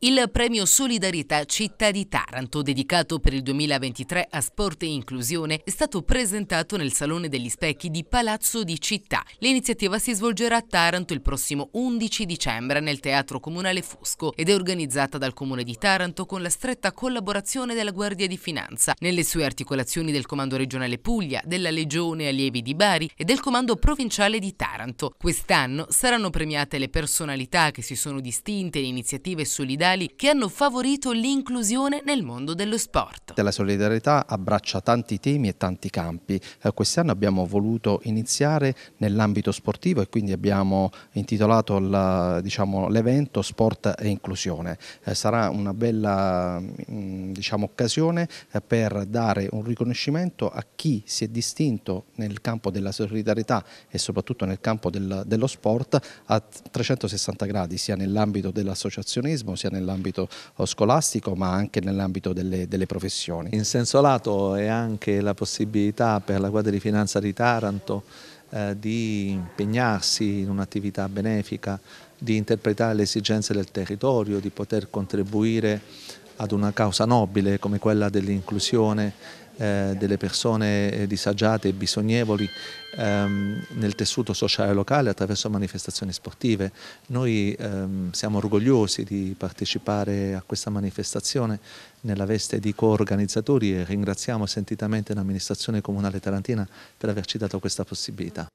Il premio Solidarietà Città di Taranto, dedicato per il 2023 a sport e inclusione, è stato presentato nel Salone degli Specchi di Palazzo di Città. L'iniziativa si svolgerà a Taranto il prossimo 11 dicembre nel Teatro Comunale Fusco ed è organizzata dal Comune di Taranto con la stretta collaborazione della Guardia di Finanza, nelle sue articolazioni del Comando Regionale Puglia, della Legione Allievi di Bari e del Comando Provinciale di Taranto. Quest'anno saranno premiate le personalità che si sono distinte in iniziative solidarietà solidali che hanno favorito l'inclusione nel mondo dello sport. La solidarietà abbraccia tanti temi e tanti campi. Eh, quest'anno abbiamo voluto iniziare nell'ambito sportivo e quindi abbiamo intitolato diciamo, l'evento diciamo, Sport e Inclusione. Eh, sarà una bella mh, mm, diciamo, occasione eh, per dare un riconoscimento a chi si è distinto nel campo della solidarietà e soprattutto nel campo del, dello sport a 360 gradi, sia nell'ambito dell'associazionismo, sia nell'ambito eh, scolastico, ma anche nell'ambito delle, delle professioni. In senso lato è anche la possibilità per la Guardia di Finanza di Taranto eh, di impegnarsi in un'attività benefica, di interpretare le esigenze del territorio, di poter contribuire ad una causa nobile come quella dell'inclusione eh, delle persone eh, disagiate e bisognevoli ehm, nel tessuto sociale locale attraverso manifestazioni sportive. Noi ehm, siamo orgogliosi di partecipare a questa manifestazione nella veste di coorganizzatori e ringraziamo sentitamente l'amministrazione comunale tarantina per averci dato questa possibilità.